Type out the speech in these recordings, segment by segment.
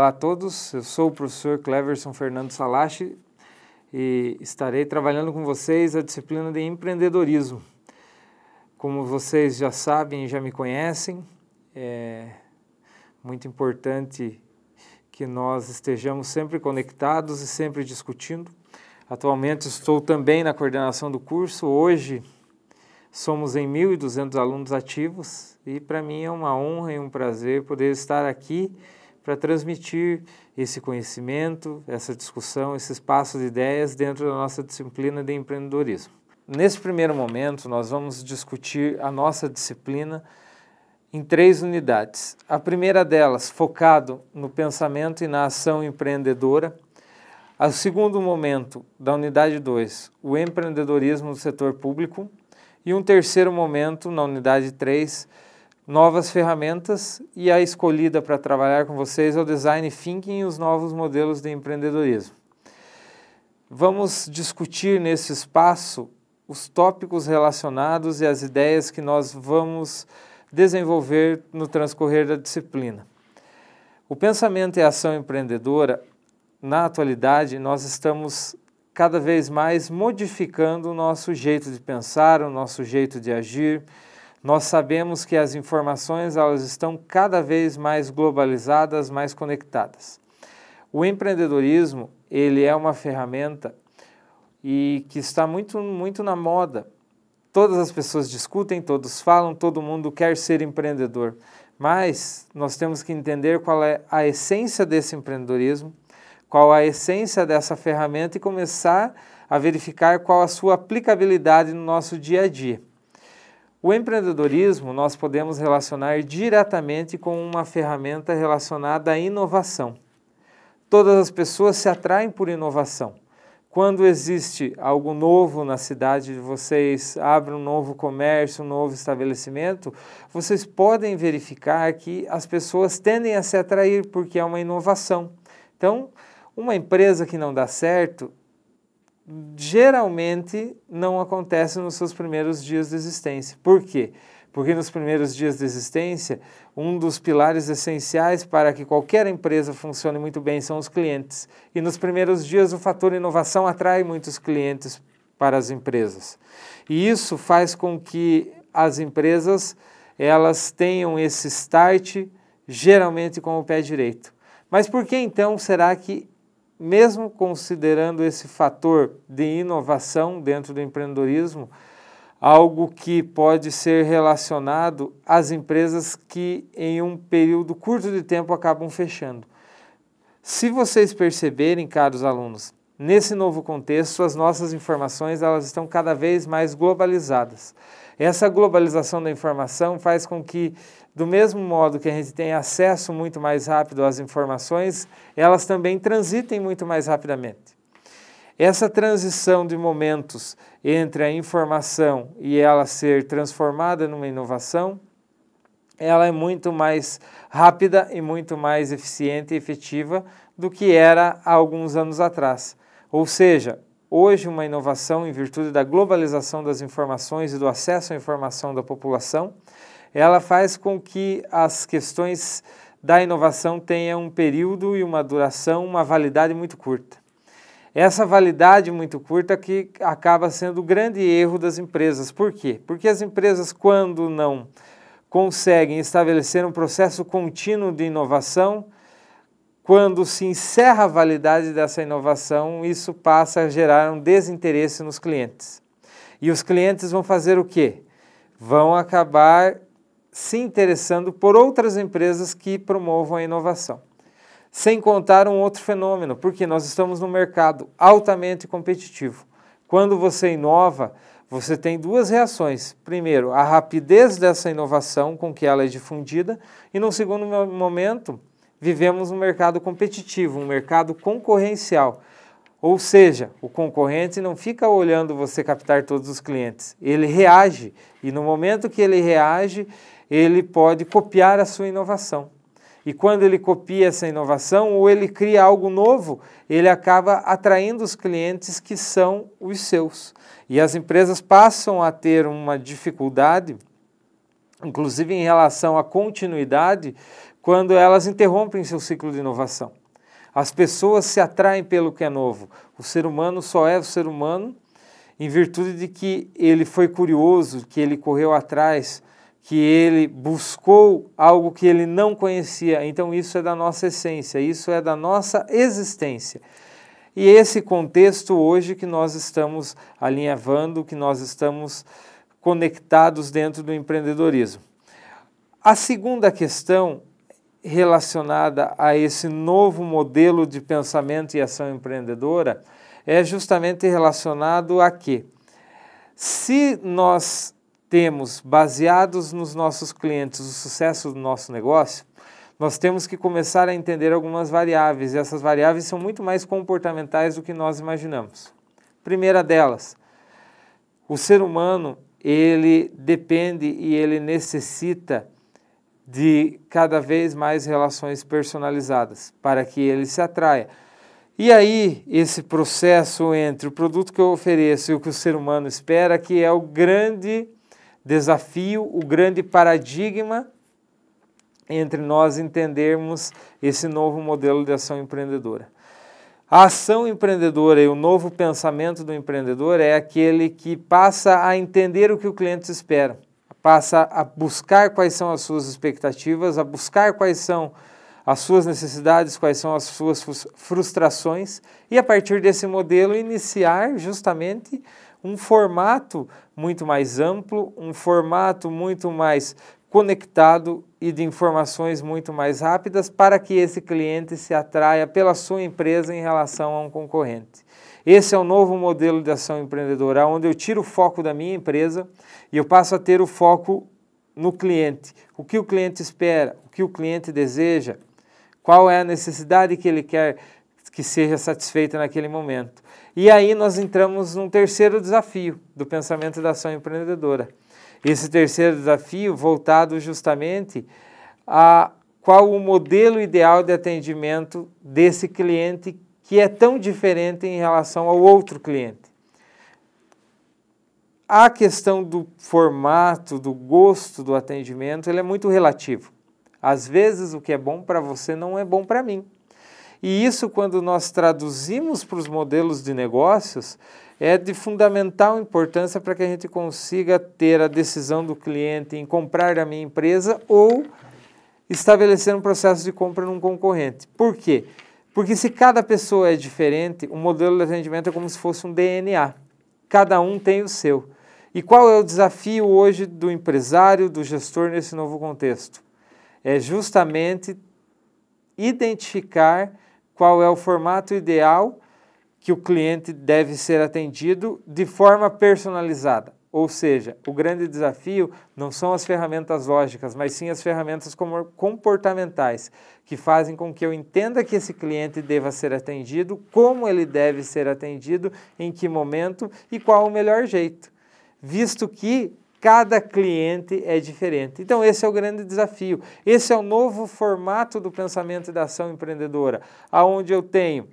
Olá a todos, eu sou o professor Cleverson Fernando Salachi e estarei trabalhando com vocês a disciplina de empreendedorismo. Como vocês já sabem e já me conhecem, é muito importante que nós estejamos sempre conectados e sempre discutindo. Atualmente estou também na coordenação do curso, hoje somos em 1.200 alunos ativos e para mim é uma honra e um prazer poder estar aqui para transmitir esse conhecimento, essa discussão, esse espaço de ideias dentro da nossa disciplina de empreendedorismo. Nesse primeiro momento, nós vamos discutir a nossa disciplina em três unidades. A primeira delas, focado no pensamento e na ação empreendedora. O segundo momento, da unidade 2, o empreendedorismo do setor público. E um terceiro momento, na unidade 3, novas ferramentas e a escolhida para trabalhar com vocês é o design thinking e os novos modelos de empreendedorismo. Vamos discutir nesse espaço os tópicos relacionados e as ideias que nós vamos desenvolver no transcorrer da disciplina. O pensamento e a ação empreendedora, na atualidade, nós estamos cada vez mais modificando o nosso jeito de pensar, o nosso jeito de agir, nós sabemos que as informações elas estão cada vez mais globalizadas, mais conectadas. O empreendedorismo ele é uma ferramenta e que está muito muito na moda. Todas as pessoas discutem, todos falam, todo mundo quer ser empreendedor. Mas nós temos que entender qual é a essência desse empreendedorismo, qual a essência dessa ferramenta e começar a verificar qual a sua aplicabilidade no nosso dia a dia. O empreendedorismo nós podemos relacionar diretamente com uma ferramenta relacionada à inovação. Todas as pessoas se atraem por inovação. Quando existe algo novo na cidade de vocês, abre um novo comércio, um novo estabelecimento, vocês podem verificar que as pessoas tendem a se atrair porque é uma inovação. Então, uma empresa que não dá certo, geralmente não acontece nos seus primeiros dias de existência. Por quê? Porque nos primeiros dias de existência, um dos pilares essenciais para que qualquer empresa funcione muito bem são os clientes. E nos primeiros dias, o fator inovação atrai muitos clientes para as empresas. E isso faz com que as empresas elas tenham esse start geralmente com o pé direito. Mas por que então será que mesmo considerando esse fator de inovação dentro do empreendedorismo, algo que pode ser relacionado às empresas que em um período curto de tempo acabam fechando. Se vocês perceberem, caros alunos, Nesse novo contexto, as nossas informações elas estão cada vez mais globalizadas. Essa globalização da informação faz com que, do mesmo modo que a gente tem acesso muito mais rápido às informações, elas também transitem muito mais rapidamente. Essa transição de momentos entre a informação e ela ser transformada numa inovação, ela é muito mais rápida e muito mais eficiente e efetiva do que era há alguns anos atrás. Ou seja, hoje uma inovação em virtude da globalização das informações e do acesso à informação da população, ela faz com que as questões da inovação tenham um período e uma duração, uma validade muito curta. Essa validade muito curta que acaba sendo o grande erro das empresas. Por quê? Porque as empresas quando não conseguem estabelecer um processo contínuo de inovação, quando se encerra a validade dessa inovação, isso passa a gerar um desinteresse nos clientes. E os clientes vão fazer o quê? Vão acabar se interessando por outras empresas que promovam a inovação. Sem contar um outro fenômeno, porque nós estamos num mercado altamente competitivo. Quando você inova, você tem duas reações. Primeiro, a rapidez dessa inovação com que ela é difundida, e no segundo momento, vivemos um mercado competitivo, um mercado concorrencial. Ou seja, o concorrente não fica olhando você captar todos os clientes, ele reage e no momento que ele reage, ele pode copiar a sua inovação. E quando ele copia essa inovação ou ele cria algo novo, ele acaba atraindo os clientes que são os seus. E as empresas passam a ter uma dificuldade, inclusive em relação à continuidade, quando elas interrompem seu ciclo de inovação. As pessoas se atraem pelo que é novo. O ser humano só é o ser humano em virtude de que ele foi curioso, que ele correu atrás, que ele buscou algo que ele não conhecia. Então, isso é da nossa essência, isso é da nossa existência. E esse contexto hoje que nós estamos alinhavando, que nós estamos conectados dentro do empreendedorismo. A segunda questão relacionada a esse novo modelo de pensamento e ação empreendedora é justamente relacionado a que se nós temos baseados nos nossos clientes o sucesso do nosso negócio, nós temos que começar a entender algumas variáveis, e essas variáveis são muito mais comportamentais do que nós imaginamos. Primeira delas, o ser humano, ele depende e ele necessita de cada vez mais relações personalizadas, para que ele se atraia. E aí, esse processo entre o produto que eu ofereço e o que o ser humano espera, que é o grande desafio, o grande paradigma entre nós entendermos esse novo modelo de ação empreendedora. A ação empreendedora e o novo pensamento do empreendedor é aquele que passa a entender o que o cliente espera passa a buscar quais são as suas expectativas, a buscar quais são as suas necessidades, quais são as suas frustrações e a partir desse modelo iniciar justamente um formato muito mais amplo, um formato muito mais conectado e de informações muito mais rápidas para que esse cliente se atraia pela sua empresa em relação a um concorrente. Esse é o novo modelo de ação empreendedora, onde eu tiro o foco da minha empresa e eu passo a ter o foco no cliente. O que o cliente espera, o que o cliente deseja, qual é a necessidade que ele quer que seja satisfeita naquele momento. E aí nós entramos num terceiro desafio do pensamento da ação empreendedora. Esse terceiro desafio voltado justamente a qual o modelo ideal de atendimento desse cliente que é tão diferente em relação ao outro cliente. A questão do formato, do gosto do atendimento, ele é muito relativo. Às vezes o que é bom para você não é bom para mim. E isso, quando nós traduzimos para os modelos de negócios, é de fundamental importância para que a gente consiga ter a decisão do cliente em comprar da minha empresa ou estabelecer um processo de compra num concorrente. Por quê? Porque se cada pessoa é diferente, o modelo de atendimento é como se fosse um DNA. Cada um tem o seu. E qual é o desafio hoje do empresário, do gestor nesse novo contexto? É justamente identificar qual é o formato ideal que o cliente deve ser atendido de forma personalizada. Ou seja, o grande desafio não são as ferramentas lógicas, mas sim as ferramentas comportamentais, que fazem com que eu entenda que esse cliente deva ser atendido, como ele deve ser atendido, em que momento e qual o melhor jeito, visto que cada cliente é diferente. Então, esse é o grande desafio. Esse é o novo formato do pensamento e da ação empreendedora, aonde eu tenho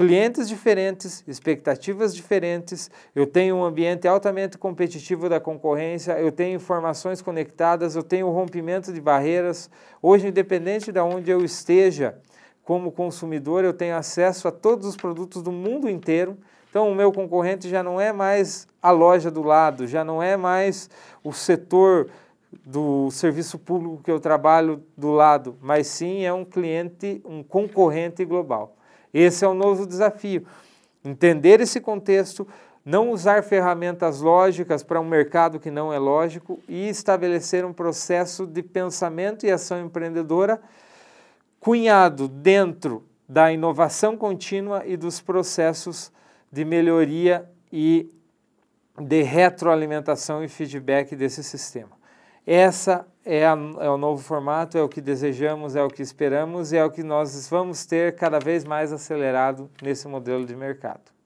clientes diferentes, expectativas diferentes, eu tenho um ambiente altamente competitivo da concorrência, eu tenho informações conectadas, eu tenho rompimento de barreiras. Hoje, independente de onde eu esteja, como consumidor, eu tenho acesso a todos os produtos do mundo inteiro. Então, o meu concorrente já não é mais a loja do lado, já não é mais o setor do serviço público que eu trabalho do lado, mas sim é um cliente, um concorrente global. Esse é o novo desafio. Entender esse contexto, não usar ferramentas lógicas para um mercado que não é lógico e estabelecer um processo de pensamento e ação empreendedora cunhado dentro da inovação contínua e dos processos de melhoria e de retroalimentação e feedback desse sistema. Essa é, a, é o novo formato, é o que desejamos, é o que esperamos e é o que nós vamos ter cada vez mais acelerado nesse modelo de mercado.